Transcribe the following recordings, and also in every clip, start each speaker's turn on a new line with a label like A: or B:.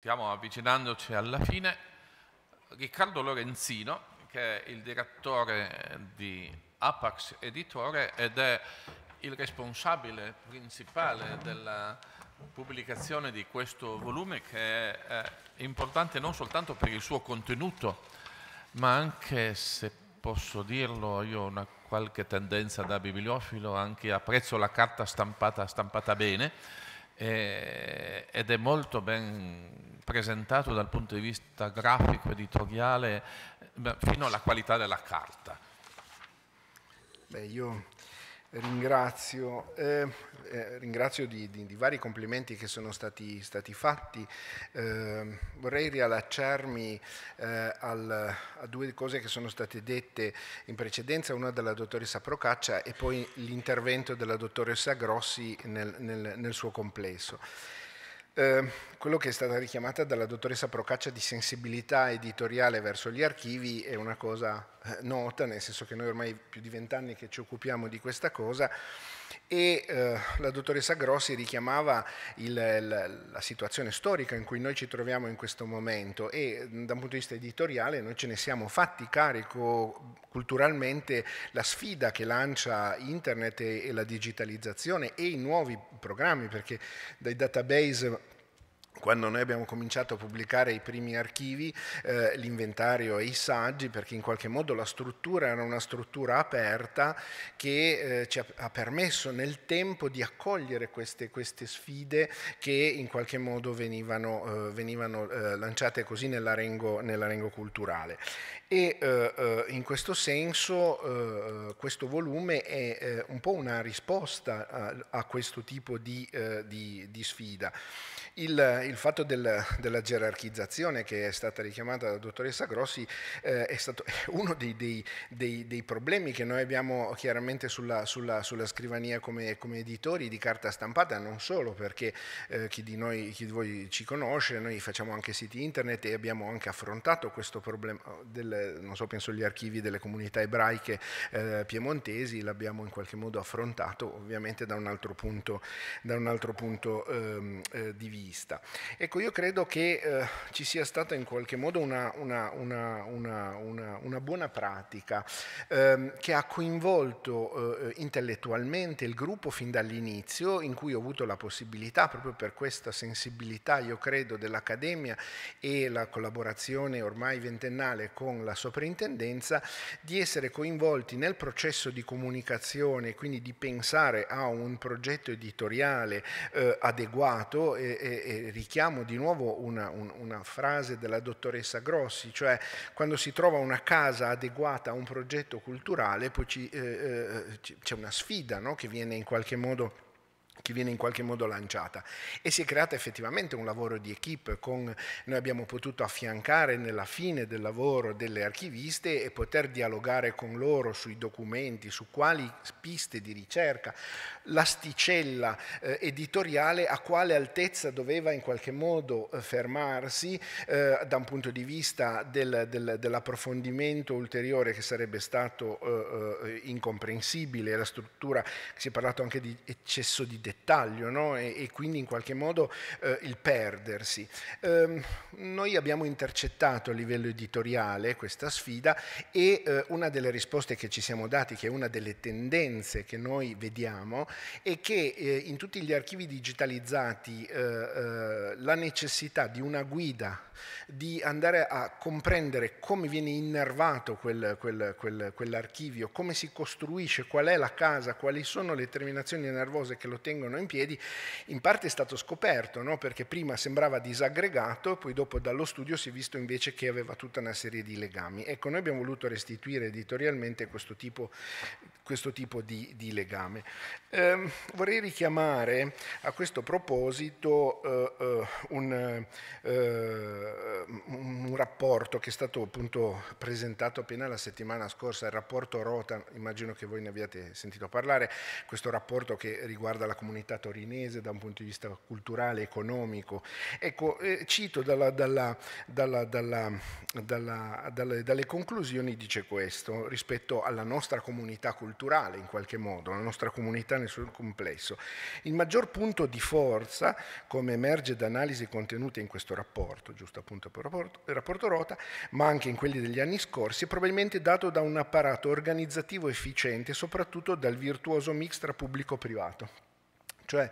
A: Stiamo avvicinandoci alla fine. Riccardo Lorenzino, che è il direttore di Apax Editore ed è il responsabile principale della pubblicazione di questo volume che è importante non soltanto per il suo contenuto, ma anche, se posso dirlo, io ho una qualche tendenza da bibliofilo, anche apprezzo la carta stampata, stampata bene, eh, ed è molto ben presentato dal punto di vista grafico, editoriale, fino alla qualità della carta.
B: Beh, io Ringrazio, eh, eh, ringrazio di, di, di, vari complimenti che sono stati, stati fatti. Eh, vorrei riallacciarmi eh, al, a due cose che sono state dette in precedenza, una dalla dottoressa Procaccia e poi l'intervento della dottoressa Grossi nel, nel, nel suo complesso. Ehm, quello che è stata richiamata dalla dottoressa Procaccia di sensibilità editoriale verso gli archivi è una cosa eh, nota, nel senso che noi ormai più di vent'anni che ci occupiamo di questa cosa e eh, la dottoressa Grossi richiamava il, la, la, situazione storica in cui noi ci troviamo in questo momento e da un punto di vista editoriale noi ce ne siamo fatti carico culturalmente la sfida che lancia internet e, e la digitalizzazione e i nuovi programmi perché dai database quando noi abbiamo cominciato a pubblicare i primi archivi, eh, l'inventario e i saggi, perché in qualche modo la struttura era una struttura aperta che eh, ci ha, ha, permesso nel tempo di accogliere queste, queste sfide che in qualche modo venivano, eh, venivano eh, lanciate così nell'arengo, nell'arengo culturale. E eh, eh, in questo senso questo volume è un po' una risposta a, a questo tipo di, di, di sfida. Il, il fatto del, della gerarchizzazione che è stata richiamata dalla dottoressa Grossi eh, è stato uno dei, dei, dei, dei, problemi che noi abbiamo chiaramente sulla, sulla, sulla scrivania come, come, editori di carta stampata, non solo perché eh, chi, di noi, chi di voi ci conosce, noi facciamo anche siti internet e abbiamo anche affrontato questo problema, del, non so, penso agli archivi delle comunità ebraiche eh, piemontesi, l'abbiamo in qualche modo affrontato ovviamente da un altro punto, un altro punto ehm, eh, di vista vista. Ecco, io credo che eh, ci sia stata in qualche modo una, una, una, una buona pratica ehm, che ha coinvolto eh, intellettualmente il gruppo fin dall'inizio, in cui ho avuto la possibilità, proprio per questa sensibilità, io credo, dell'Accademia e la collaborazione ormai ventennale con la soprintendenza, di essere coinvolti nel processo di comunicazione, quindi di pensare a un progetto editoriale eh, adeguato e, e e richiamo di nuovo una, un, una, frase della dottoressa Grossi, cioè quando si trova una casa adeguata a un progetto culturale, poi ci, eh, eh c'è una sfida no? che viene in qualche modo che viene in qualche modo lanciata. E si è creato effettivamente un lavoro di equip, con, noi abbiamo potuto affiancare nella fine del lavoro delle archiviste e poter dialogare con loro sui documenti, su quali piste di ricerca, l'asticella eh, editoriale a quale altezza doveva in qualche modo eh, fermarsi eh, da un punto di vista del, del, dell'approfondimento ulteriore che sarebbe stato eh, eh, incomprensibile, la struttura, si è parlato anche di eccesso di dettaglio dettaglio no? e, e, quindi in qualche modo eh, il perdersi. Eh, noi abbiamo intercettato a livello editoriale questa sfida e eh, una delle risposte che ci siamo dati, che è una delle tendenze che noi vediamo, è che eh, in tutti gli archivi digitalizzati eh, eh, la necessità di una guida, di andare a comprendere come viene innervato quel, quel, quel, quell'archivio, come si costruisce, qual è la casa, quali sono le terminazioni nervose che lo tengono rimangono in piedi, in parte è stato scoperto, no? perché prima sembrava disaggregato poi dopo dallo studio si è visto invece che aveva tutta una serie di legami. Ecco, noi abbiamo voluto restituire editorialmente questo tipo, questo tipo di, di, legame. Eh, vorrei richiamare a questo proposito eh, eh un, eh, un rapporto che è stato appunto presentato appena la settimana scorsa, il rapporto Rota, immagino che voi ne abbiate sentito parlare, questo rapporto che riguarda la comunicazione comunità torinese da un punto di vista culturale, economico. Ecco, eh, cito dalla, dalla, dalla, dalle, dalle, conclusioni dice questo rispetto alla nostra comunità culturale in qualche modo, la nostra comunità nel suo complesso. Il maggior punto di forza, come emerge da analisi contenute in questo rapporto, giusto appunto per il rapporto Rota, ma anche in quelli degli anni scorsi, è probabilmente dato da un apparato organizzativo efficiente, soprattutto dal virtuoso mix tra pubblico e privato cioè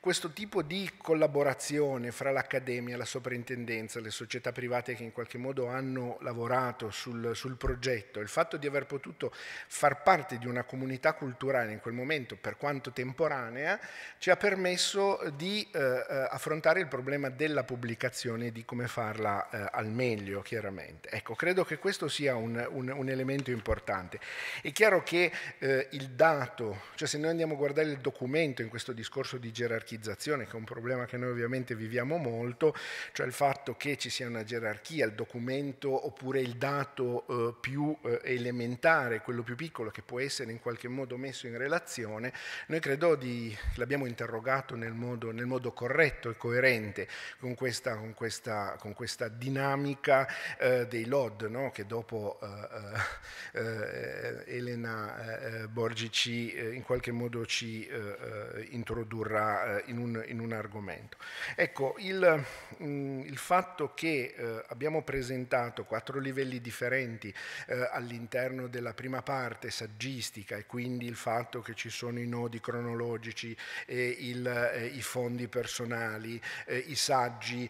B: questo tipo di collaborazione fra l'Accademia, la Soprintendenza, le società private che in qualche modo hanno lavorato sul, sul, progetto, il fatto di aver potuto far parte di una comunità culturale in quel momento, per quanto temporanea, ci ha permesso di eh, eh, affrontare il problema della pubblicazione e di come farla eh, al meglio, chiaramente. Ecco, credo che questo sia un, un, un elemento importante. È chiaro che eh, il dato, cioè se noi andiamo a guardare il documento in questo discorso di gerarchia, gerarchizzazione, che è un problema che noi ovviamente viviamo molto, cioè il fatto che ci sia una gerarchia, il documento oppure il dato eh, più eh, elementare, quello più piccolo che può essere in qualche modo messo in relazione, noi credo di, l'abbiamo interrogato nel modo, nel modo, corretto e coerente con questa, con questa, con questa dinamica eh, dei LOD, no? che dopo eh, eh, eh, Elena Borgici in qualche modo ci introdurrà eh, in, un, in, un, argomento. Ecco, il, mh, mm, il fatto che eh, abbiamo presentato quattro livelli differenti eh, all'interno della prima parte saggistica e quindi il fatto che ci sono i nodi cronologici, il, eh, i fondi personali, eh, i saggi,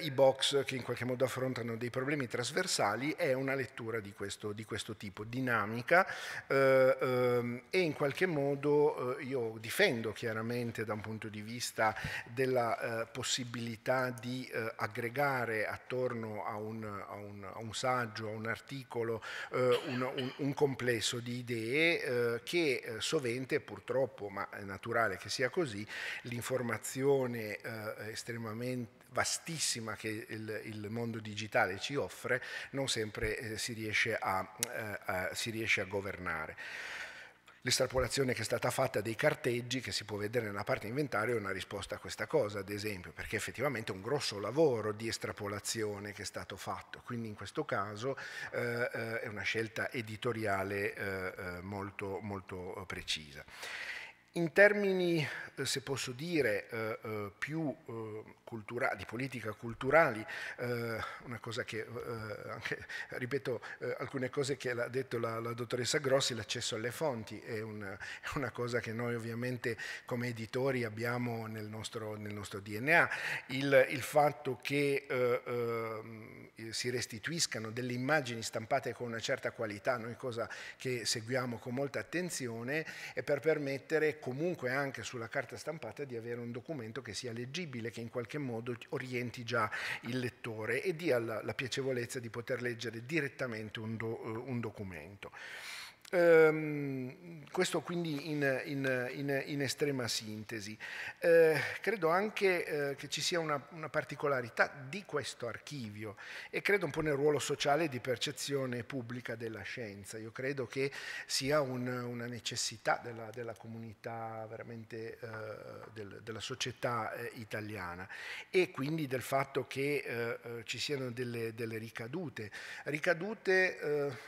B: i box che in qualche modo affrontano dei problemi trasversali, è una lettura di questo, di questo tipo, dinamica ehm, e in qualche modo io difendo chiaramente da un punto di vista della eh, possibilità di eh, aggregare attorno a un, a, un, a un, saggio, a un articolo, eh, un, un, complesso di idee eh, che eh, sovente purtroppo, ma è naturale che sia così, l'informazione estremamente vastissima che il, il, mondo digitale ci offre, non sempre eh, si, riesce a, eh, a, si riesce a governare. L'estrapolazione che è stata fatta dei carteggi, che si può vedere nella parte inventario, è una risposta a questa cosa, ad esempio, perché effettivamente è un grosso lavoro di estrapolazione che è stato fatto, quindi in questo caso eh, eh è una scelta editoriale eh, eh molto, molto precisa. In termini, eh, se posso dire, eh, eh più eh, cultura, di politica culturali, eh, una cosa che, eh, anche, ripeto, alcune cose che ha detto la, la dottoressa Grossi, l'accesso alle fonti è una, è una, cosa che noi ovviamente come editori abbiamo nel nostro, nel nostro DNA. Il, il, fatto che ehm, si restituiscano delle immagini stampate con una certa qualità, noi cosa che seguiamo con molta attenzione, è per permettere comunque anche sulla carta stampata di avere un documento che sia leggibile, che in qualche modo orienti già il lettore e dia la, la piacevolezza di poter leggere direttamente un, do, eh, un documento. Ehm, questo quindi in, in, in, in estrema sintesi. Eh, credo anche eh, che ci sia una, una, particolarità di questo archivio e credo un po' nel ruolo sociale di percezione pubblica della scienza. Io credo che sia un, una necessità della, della comunità, veramente eh, del, della società eh, italiana e quindi del fatto che eh, eh, ci siano delle, delle ricadute. Ricadute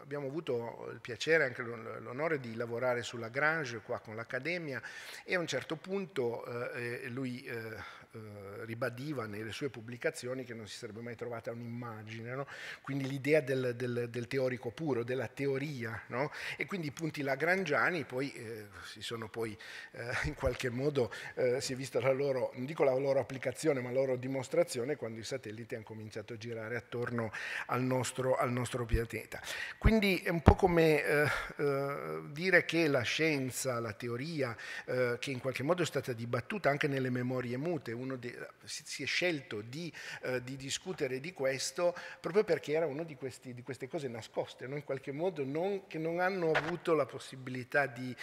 B: abbiamo avuto il piacere, e anche l'onore di lavorare sulla Grange qua con l'Accademia e a un certo punto eh, eh lui eh, eh, ribadiva nelle sue pubblicazioni che non si sarebbe mai trovata un'immagine, no? quindi l'idea del, del, del, teorico puro, della teoria, no? e quindi i punti lagrangiani poi eh, si sono poi eh, in qualche modo, eh, si è vista la loro, non dico la loro applicazione, ma la loro dimostrazione quando i satelliti hanno cominciato a girare attorno al nostro, al nostro pianeta. Quindi è un po' come eh, dire che la scienza, la teoria, che in qualche modo è stata dibattuta anche nelle memorie mute, de, si è scelto di, eh, di, discutere di questo proprio perché era una di, di, queste cose nascoste, no? in qualche modo non, che non hanno avuto la possibilità di,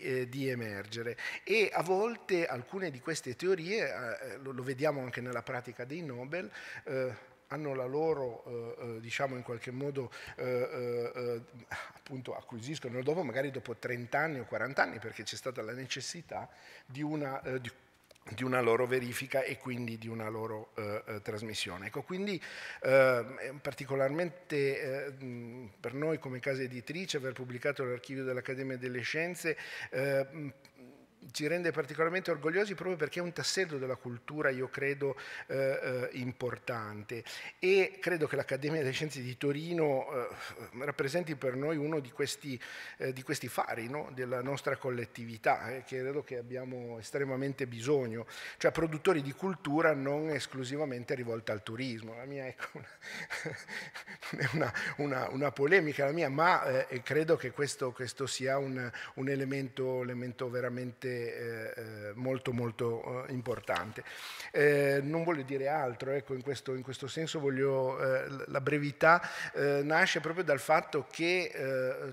B: eh, di, emergere. E a volte alcune di queste teorie, eh, eh, lo, lo, vediamo anche nella pratica dei Nobel, eh, hanno la loro, eh, diciamo in qualche modo, eh, eh, appunto acquisiscono dopo, magari dopo 30 anni o 40 anni, perché c'è stata la necessità di una... Di di una loro verifica e quindi di una loro eh, eh trasmissione. Ecco, quindi eh, particolarmente eh, per noi come casa editrice aver pubblicato l'archivio dell'Accademia delle Scienze eh, ci rende particolarmente orgogliosi proprio perché è un tassello della cultura, io credo, eh, eh, importante. E credo che l'Accademia delle Scienze di Torino eh, rappresenti per noi uno di questi, eh, di questi fari no? della nostra collettività, eh, che credo che abbiamo estremamente bisogno, cioè produttori di cultura non esclusivamente rivolta al turismo. La mia è una, una, una polemica, la mia, ma eh, credo che questo, questo sia un, un elemento, elemento veramente eh, eh, molto molto eh, importante. Eh, non voglio dire altro, ecco, in, questo, in questo senso voglio, eh, la brevità nasce proprio dal fatto che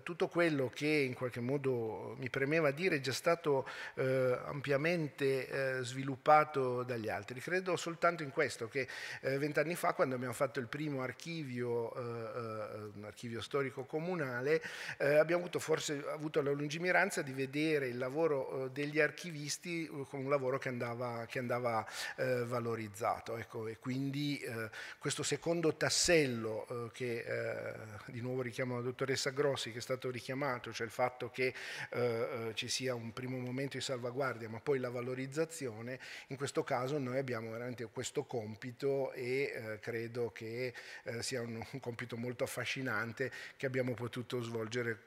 B: tutto quello che in qualche modo mi premeva dire è già stato ampiamente sviluppato dagli altri. Credo soltanto in questo, che vent'anni fa quando abbiamo fatto il primo archivio, un archivio storico comunale, abbiamo avuto forse avuto la lungimiranza di vedere il lavoro degli degli archivisti eh, con un lavoro che andava, che andava eh, valorizzato. Ecco, e quindi eh, questo secondo tassello eh, che eh, di nuovo richiamo la dottoressa Grossi, che è stato richiamato, cioè il fatto che eh, ci sia un primo momento di salvaguardia, ma poi la valorizzazione, in questo caso noi abbiamo veramente questo compito e credo che sia un, un compito molto affascinante che abbiamo potuto svolgere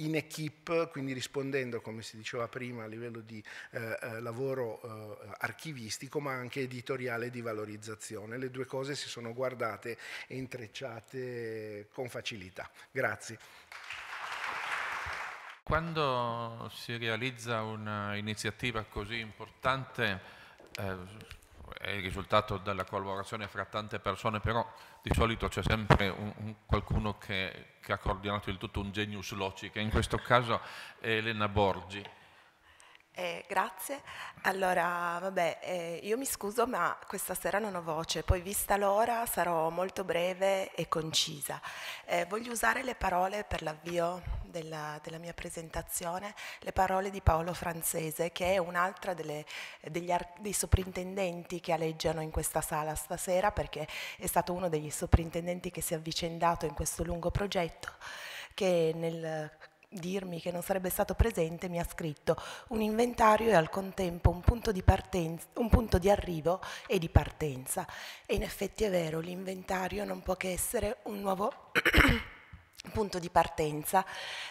B: in equip, quindi rispondendo, come si diceva prima, a livello di eh, eh, lavoro eh, archivistico, ma anche editoriale di valorizzazione. Le due cose si sono guardate e intrecciate con facilità. Grazie.
A: Quando si realizza un'iniziativa così importante, eh, è il risultato della collaborazione fra tante persone, però di solito c'è sempre un, un, qualcuno che, che, ha coordinato il tutto, un genius loci, che in questo caso è Elena Borgi
C: eh, grazie. Allora, vabbè, eh, io mi scuso, ma questa sera non ho voce, poi vista l'ora sarò molto breve e concisa. Eh, voglio usare le parole per l'avvio della, della, mia presentazione, le parole di Paolo Francese, che è un'altra dei soprintendenti che aleggiano in questa sala stasera, perché è stato uno degli soprintendenti che si è avvicendato in questo lungo progetto, che nel dirmi che non sarebbe stato presente, mi ha scritto un inventario e al contempo un punto di, partenza, un punto di arrivo e di partenza. E in effetti è vero, l'inventario non può che essere un nuovo punto di partenza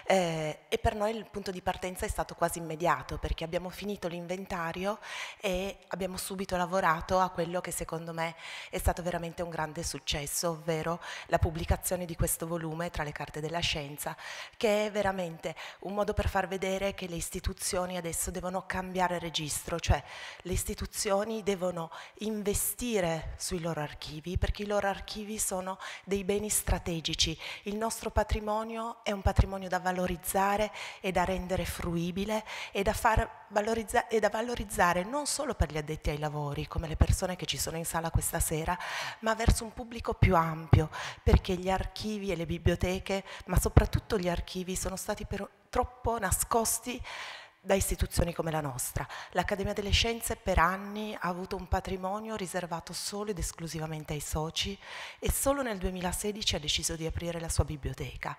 C: eh, e per noi il punto di partenza è stato quasi immediato perché abbiamo finito l'inventario e abbiamo subito lavorato a quello che secondo me è stato veramente un grande successo, ovvero la pubblicazione di questo volume tra le carte della scienza, che è veramente un modo per far vedere che le istituzioni adesso devono cambiare registro, cioè le istituzioni devono investire sui loro archivi perché i loro archivi sono dei beni strategici. Il nostro patrimonio patrimonio è un patrimonio da valorizzare e da rendere fruibile e da, valorizza e da valorizzare non solo per gli addetti ai lavori, come le persone che ci sono in sala questa sera, ma verso un pubblico più ampio, perché gli archivi e le biblioteche, ma soprattutto gli archivi, sono stati per troppo nascosti da istituzioni come la nostra. L'Accademia delle Scienze per anni ha avuto un patrimonio riservato solo ed esclusivamente ai soci e solo nel 2016 ha deciso di aprire la sua biblioteca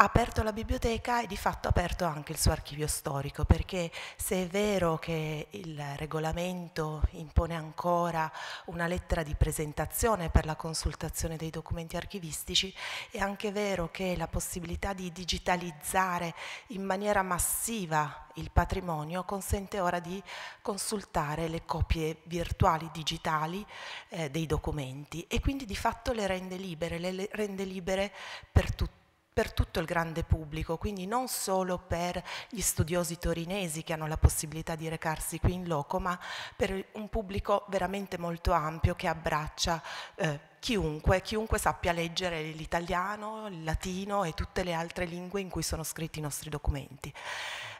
C: ha aperto la biblioteca e di fatto ha aperto anche il suo archivio storico, perché se è vero che il regolamento impone ancora una lettera di presentazione per la consultazione dei documenti archivistici, è anche vero che la possibilità di digitalizzare in maniera massiva il patrimonio consente ora di consultare le copie virtuali digitali eh, dei documenti e quindi di fatto le rende libere, le rende libere per tutti per tutto il grande pubblico, quindi non solo per gli studiosi torinesi che hanno la possibilità di recarsi qui in loco, ma per un pubblico veramente molto ampio che abbraccia eh, chiunque, chiunque sappia leggere l'italiano, il latino e tutte le altre lingue in cui sono scritti i nostri documenti.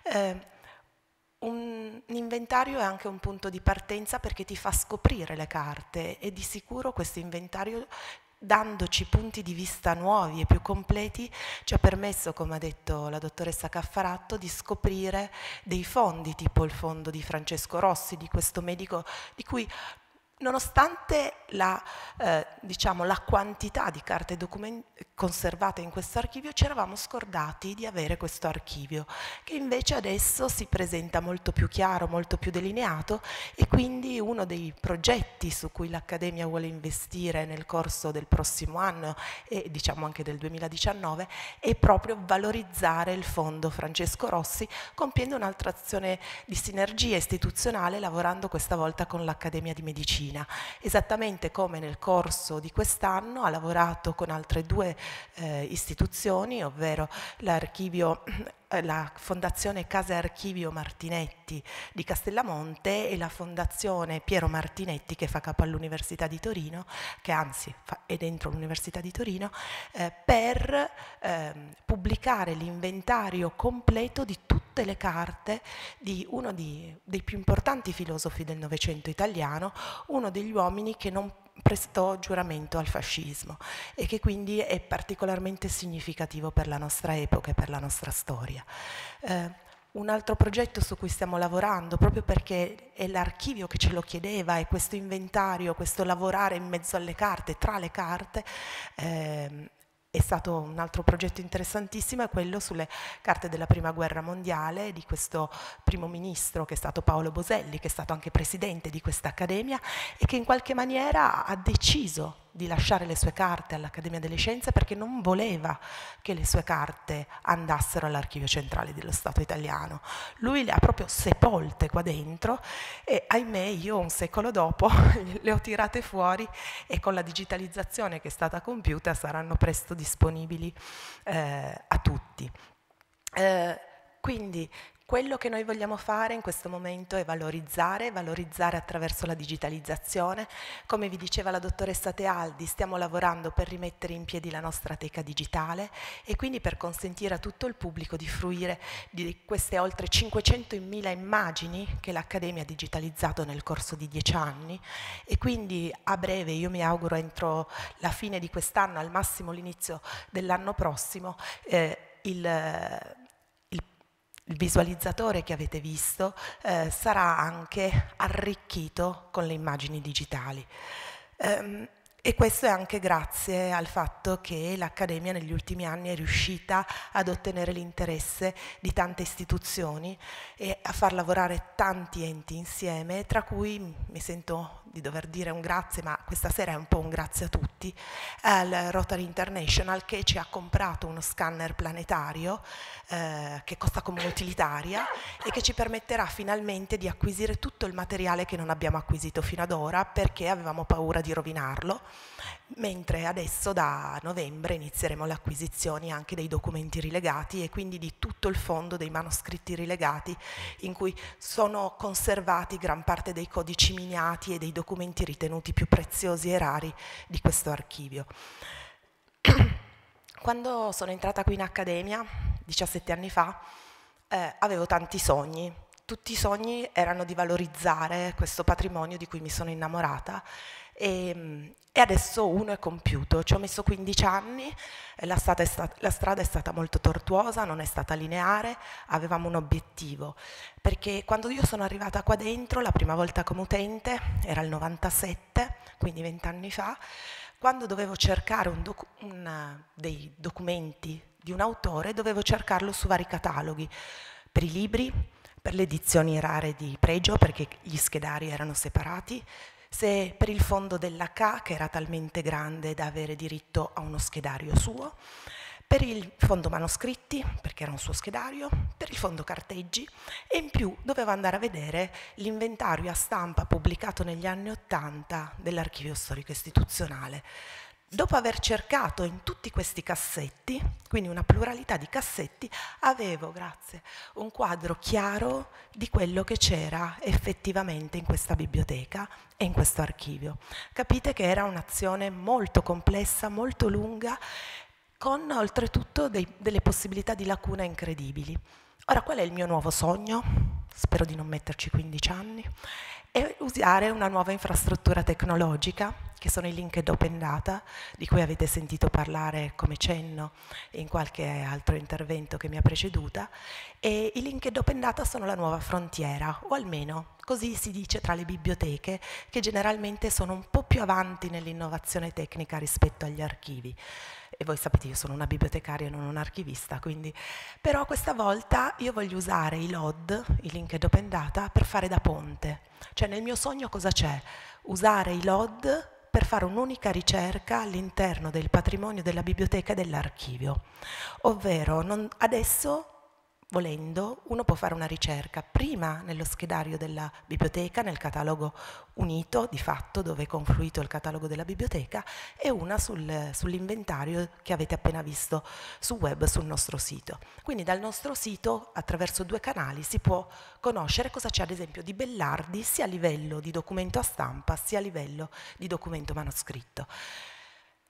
C: Eh, un inventario è anche un punto di partenza perché ti fa scoprire le carte e di sicuro questo inventario dandoci punti di vista nuovi e più completi, ci ha permesso, come ha detto la dottoressa Caffaratto, di scoprire dei fondi, tipo il fondo di Francesco Rossi, di questo medico di cui Nonostante la, eh, diciamo, la, quantità di carte conservate in questo archivio, ci eravamo scordati di avere questo archivio, che invece adesso si presenta molto più chiaro, molto più delineato e quindi uno dei progetti su cui l'Accademia vuole investire nel corso del prossimo anno e diciamo anche del 2019 è proprio valorizzare il fondo Francesco Rossi, compiendo un'altra azione di sinergia istituzionale, lavorando questa volta con l'Accademia di Medicina medicina, esattamente come nel corso di quest'anno ha lavorato con altre due eh, istituzioni, ovvero l'archivio eh, la Fondazione Casa Archivio Martinetti di Castellamonte e la Fondazione Piero Martinetti che fa capo all'Università di Torino, che anzi è dentro l'Università di Torino, eh, per eh, pubblicare l'inventario completo di tutti le carte di uno di, dei più importanti filosofi del Novecento italiano, uno degli uomini che non prestò giuramento al fascismo e che quindi è particolarmente significativo per la nostra epoca e per la nostra storia. Eh, un altro progetto su cui stiamo lavorando, proprio perché è l'archivio che ce lo chiedeva e questo inventario, questo lavorare in mezzo alle carte, tra le carte, eh, è stato un altro progetto interessantissimo, è quello sulle carte della prima guerra mondiale di questo primo ministro che è stato Paolo Boselli, che è stato anche presidente di questa accademia e che in qualche maniera ha deciso di lasciare le sue carte all'Accademia delle Scienze perché non voleva che le sue carte andassero all'Archivio Centrale dello Stato italiano. Lui le ha proprio sepolte qua dentro e ahimè io un secolo dopo le ho tirate fuori e con la digitalizzazione che è stata compiuta saranno presto disponibili eh, a tutti. Eh, quindi quello che noi vogliamo fare in questo momento è valorizzare, valorizzare attraverso la digitalizzazione. Come vi diceva la dottoressa Tealdi, stiamo lavorando per rimettere in piedi la nostra teca digitale e quindi per consentire a tutto il pubblico di fruire di queste oltre 500.000 immagini che l'Accademia ha digitalizzato nel corso di dieci anni e quindi a breve, io mi auguro entro la fine di quest'anno, al massimo l'inizio dell'anno prossimo, eh, il il visualizzatore che avete visto eh, sarà anche arricchito con le immagini digitali. Um, e questo è anche grazie al fatto che l'Accademia negli ultimi anni è riuscita ad ottenere l'interesse di tante istituzioni e a far lavorare tanti enti insieme, tra cui mi sento di dover dire un grazie, ma questa sera è un po' un grazie a tutti, al Rotary International che ci ha comprato uno scanner planetario eh, che costa come utilitaria e che ci permetterà finalmente di acquisire tutto il materiale che non abbiamo acquisito fino ad ora perché avevamo paura di rovinarlo mentre adesso da novembre inizieremo le acquisizioni anche dei documenti rilegati e quindi di tutto il fondo dei manoscritti rilegati in cui sono conservati gran parte dei codici miniati e dei documenti ritenuti più preziosi e rari di questo archivio. Quando sono entrata qui in accademia, 17 anni fa, eh, avevo tanti sogni, tutti i sogni erano di valorizzare questo patrimonio di cui mi sono innamorata e, ehm, e adesso uno è compiuto, ci ho messo 15 anni, eh, la, è sta, la strada è stata molto tortuosa, non è stata lineare, avevamo un obiettivo, perché quando io sono arrivata qua dentro la prima volta come utente era il 97, quindi 20 anni fa, quando dovevo cercare un docu un, dei documenti di un autore dovevo cercarlo su vari cataloghi, per i libri, per le edizioni rare di pregio perché gli schedari erano separati, se per il fondo della dell'H che era talmente grande da avere diritto a uno schedario suo, per il fondo manoscritti, perché era un suo schedario, per il fondo carteggi e in più doveva andare a vedere l'inventario a stampa pubblicato negli anni Ottanta dell'archivio storico istituzionale. Dopo aver cercato in tutti questi cassetti, quindi una pluralità di cassetti, avevo, grazie, un quadro chiaro di quello che c'era effettivamente in questa biblioteca e in questo archivio. Capite che era un'azione molto complessa, molto lunga, con oltretutto dei, delle possibilità di lacuna incredibili. Ora, qual è il mio nuovo sogno? Spero di non metterci 15 anni e usare una nuova infrastruttura tecnologica, che sono i linked open data, di cui avete sentito parlare come cenno in qualche altro intervento che mi ha preceduta, e i linked open data sono la nuova frontiera, o almeno così si dice tra le biblioteche, che generalmente sono un po' più avanti nell'innovazione tecnica rispetto agli archivi e voi sapete io sono una bibliotecaria e non un archivista, quindi però questa volta io voglio usare i LOD, i linked open data, per fare da ponte. Cioè nel mio sogno cosa c'è? Usare i LOD per fare un'unica ricerca all'interno del patrimonio della biblioteca e dell'archivio. Ovvero non, adesso Volendo, uno può fare una ricerca prima nello schedario della biblioteca, nel catalogo unito di fatto dove è confluito il catalogo della biblioteca e una sul, sull'inventario che avete appena visto su web sul nostro sito. Quindi dal nostro sito attraverso due canali si può conoscere cosa c'è ad esempio di Bellardi sia a livello di documento a stampa sia a livello di documento manoscritto.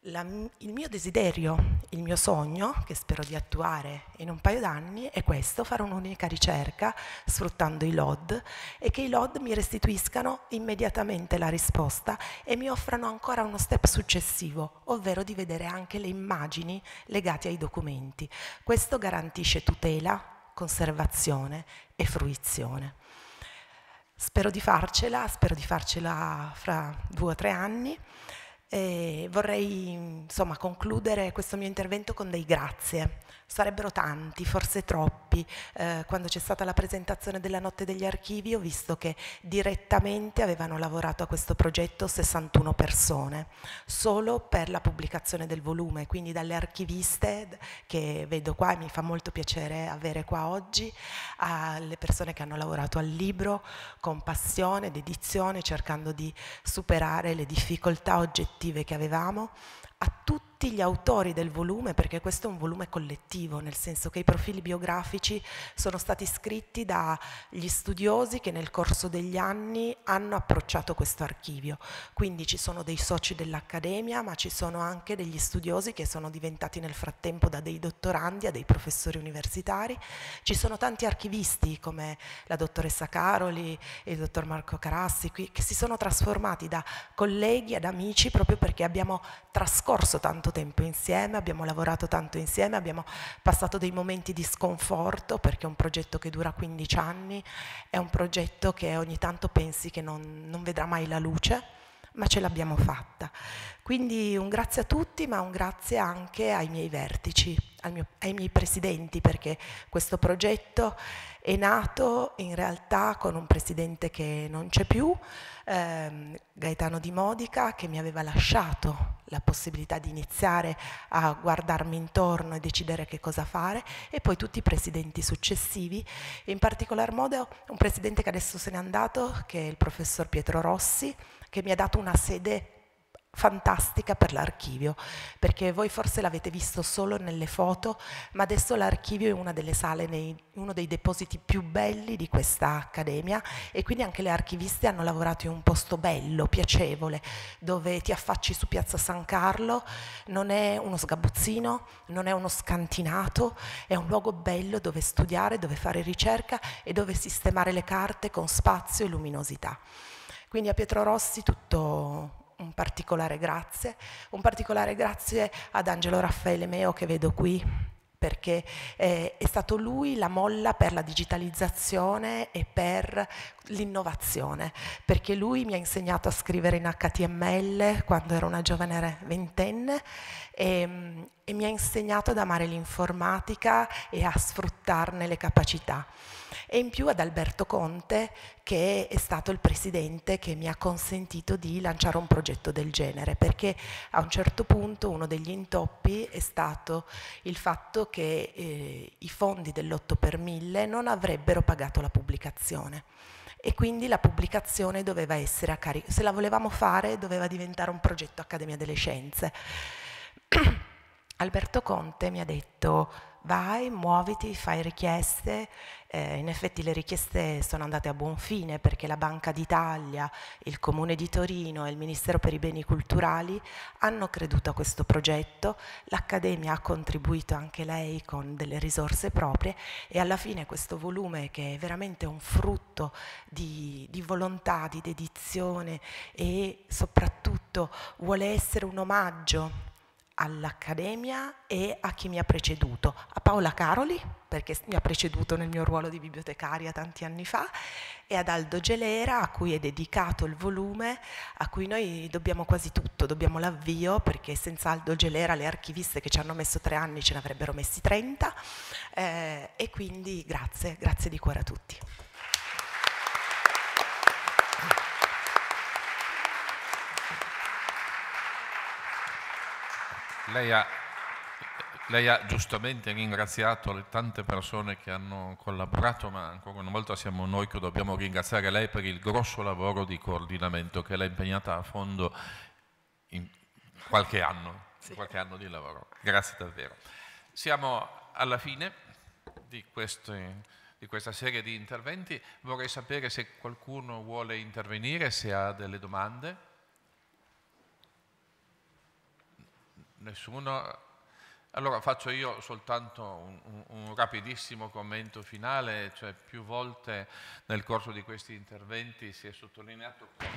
C: La, il mio desiderio, il mio sogno, che spero di attuare in un paio d'anni, è questo, fare un'unica ricerca sfruttando i LOD e che i LOD mi restituiscano immediatamente la risposta e mi offrano ancora uno step successivo, ovvero di vedere anche le immagini legate ai documenti. Questo garantisce tutela, conservazione e fruizione. Spero di farcela, spero di farcela fra due o tre anni. E vorrei insomma, concludere questo mio intervento con dei grazie. Sarebbero tanti, forse troppi. Eh, quando c'è stata la presentazione della Notte degli Archivi ho visto che direttamente avevano lavorato a questo progetto 61 persone, solo per la pubblicazione del volume, quindi dalle archiviste che vedo qua e mi fa molto piacere avere qua oggi, alle persone che hanno lavorato al libro con passione, dedizione, cercando di superare le difficoltà oggettive cattive che avevamo, a tutti tutti gli autori del volume, perché questo è un volume collettivo, nel senso che i profili biografici sono stati scritti dagli studiosi che nel corso degli anni hanno approcciato questo archivio. Quindi ci sono dei soci dell'Accademia, ma ci sono anche degli studiosi che sono diventati nel frattempo da dei dottorandi a dei professori universitari. Ci sono tanti archivisti come la dottoressa Caroli e il dottor Marco Carassi, che si sono trasformati da colleghi ad amici proprio perché abbiamo trascorso tanto tanto tempo insieme, abbiamo lavorato tanto insieme, abbiamo passato dei momenti di sconforto perché è un progetto che dura 15 anni, è un progetto che ogni tanto pensi che non, non vedrà mai la luce ma ce l'abbiamo fatta. Quindi un grazie a tutti, ma un grazie anche ai miei vertici, ai, mio, ai miei presidenti, perché questo progetto è nato in realtà con un presidente che non c'è più, ehm, Gaetano Di Modica, che mi aveva lasciato la possibilità di iniziare a guardarmi intorno e decidere che cosa fare e poi tutti i presidenti successivi, in particolar modo un presidente che adesso se n'è andato, che è il professor Pietro Rossi, che mi ha dato una sede fantastica per l'archivio, perché voi forse l'avete visto solo nelle foto, ma adesso l'archivio è una delle sale, nei, uno dei depositi più belli di questa accademia e quindi anche le archiviste hanno lavorato in un posto bello, piacevole, dove ti affacci su Piazza San Carlo, non è uno sgabuzzino, non è uno scantinato, è un luogo bello dove studiare, dove fare ricerca e dove sistemare le carte con spazio e luminosità. Quindi a Pietro Rossi tutto un particolare grazie, un particolare grazie ad Angelo Raffaele Meo che vedo qui perché eh, è stato lui la molla per la digitalizzazione e per l'innovazione, perché lui mi ha insegnato a scrivere in HTML quando ero una giovane ventenne e, ehm, e mi ha insegnato ad amare l'informatica e a sfruttarne le capacità e in più ad Alberto Conte che è stato il presidente che mi ha consentito di lanciare un progetto del genere perché a un certo punto uno degli intoppi è stato il fatto che eh, i fondi dell'8 per 1000 non avrebbero pagato la pubblicazione e quindi la pubblicazione doveva essere a carico, se la volevamo fare doveva diventare un progetto Accademia delle Scienze. Alberto Conte mi ha detto vai, muoviti, fai richieste. Eh, in effetti le richieste sono andate a buon fine perché la Banca d'Italia, il Comune di Torino e il Ministero per i Beni Culturali hanno creduto a questo progetto, l'Accademia ha contribuito anche lei con delle risorse proprie e alla fine questo volume che è veramente un frutto di, di volontà, di dedizione e soprattutto vuole essere un omaggio all'Accademia e a chi mi ha preceduto, a Paola Caroli, perché mi ha preceduto nel mio ruolo di bibliotecaria tanti anni fa, e ad Aldo Gelera, a cui è dedicato il volume, a cui noi dobbiamo quasi tutto, dobbiamo l'avvio, perché senza Aldo Gelera le archiviste che ci hanno messo tre anni ce ne avrebbero messi trenta, eh, e quindi grazie, grazie di cuore a tutti.
A: Lei ha, lei ha, giustamente ringraziato le tante persone che hanno collaborato, ma ancora una volta siamo noi che dobbiamo ringraziare lei per il grosso lavoro di coordinamento che l'ha impegnata a fondo in qualche anno, sì. qualche anno di lavoro. Grazie davvero. Siamo alla fine di, queste, di questa serie di interventi. Vorrei sapere se qualcuno vuole intervenire, se ha delle domande. Nessuno? Allora faccio io soltanto un, un, un, rapidissimo commento finale, cioè più volte nel corso di questi interventi si è sottolineato come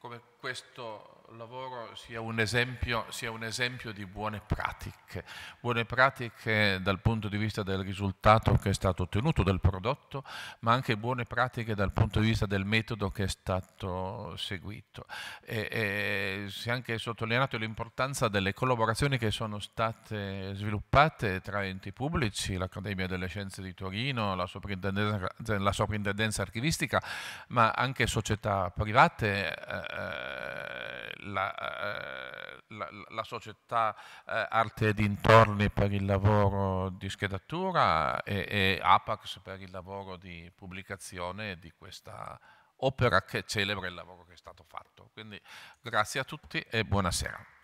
A: come questo lavoro sia un, esempio, sia un, esempio, di buone pratiche, buone pratiche dal punto di vista del risultato che è stato ottenuto, del prodotto, ma anche buone pratiche dal punto di vista del metodo che è stato seguito. E, e si è anche sottolineato l'importanza delle collaborazioni che sono state sviluppate tra enti pubblici, l'Accademia delle Scienze di Torino, la soprintendenza, la soprintendenza archivistica, ma anche società private. Eh, eh, eh, la, la, la, società eh, Arte e Dintorni per il lavoro di schedatura e, e Apax per il lavoro di pubblicazione di questa opera che celebra il lavoro che è stato fatto. Quindi grazie a tutti e buonasera.